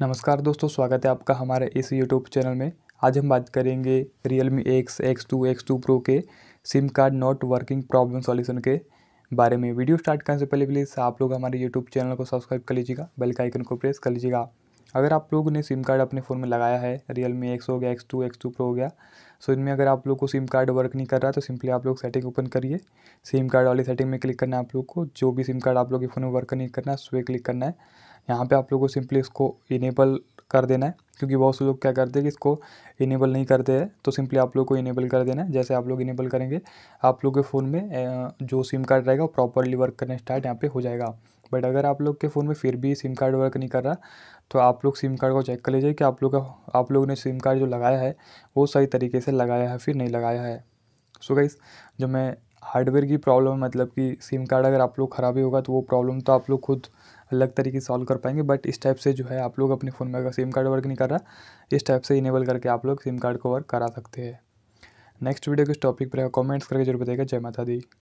नमस्कार दोस्तों स्वागत है आपका हमारे इस यूट्यूब चैनल में आज हम बात करेंगे Realme X X two X two pro के SIM card not working problem solution के बारे में वीडियो स्टार्ट करने से पहले प्लीज़ आप लोग हमारे यूट्यूब चैनल को सब्सक्राइब कर लीजिएगा बेल का आइकन को प्रेस कर लीजिएगा अगर आप लोगों ने सिम कार्ड अपने फ़ोन में लगाया है रियल मी एक्स हो गया X two X two pro हो गया सो इनमें अगर आप लोग को सिम कार्ड वर्क नहीं कर रहा तो सिंपली आप लोग सेटिंग ओपन करिए सिम कार्ड वाली सेटिंग में क्लिक करना है आप लोग को जो भी सिम कार्ड आप लोग के फ़ोन में वर्क नहीं करना है उस पर क्लिक करना है यहाँ पे आप लोगों को सिंपली इसको इनेबल कर देना है क्योंकि बहुत से लोग क्या करते हैं कि इसको इनेबल नहीं करते हैं तो सिंपली आप लोग को इनेबल कर देना है जैसे आप लोग इनेबल करेंगे आप लोग के फ़ोन में जो सिम कार्ड रहेगा वो प्रॉपरली वर्क करने स्टार्ट यहाँ पे हो जाएगा बट अगर आप लोग के फ़ोन में फिर भी सिम कार्ड वर्क नहीं कर रहा तो आप लोग सिम कार्ड को चेक कर लीजिए कि आप लोग का आप लोग ने सिम कार्ड जो लगाया है वो सही तरीके से लगाया है फिर नहीं लगाया है सो गई गाइस जो मैं हार्डवेयर की प्रॉब्लम मतलब कि सिम कार्ड अगर आप लोग ख़राब ही होगा तो वो प्रॉब्लम तो आप लोग खुद अलग तरीके से सॉल्व कर पाएंगे बट इस टाइप से जो है आप लोग अपने फ़ोन में अगर सिम कार्ड वर्क नहीं कर रहा इस टाइप से इनेबल करके आप लोग सिम कार्ड को वर्क करा सकते हैं नेक्स्ट वीडियो किस टॉपिक पर कमेंट्स करके जरूर बताइएगा जय माता दी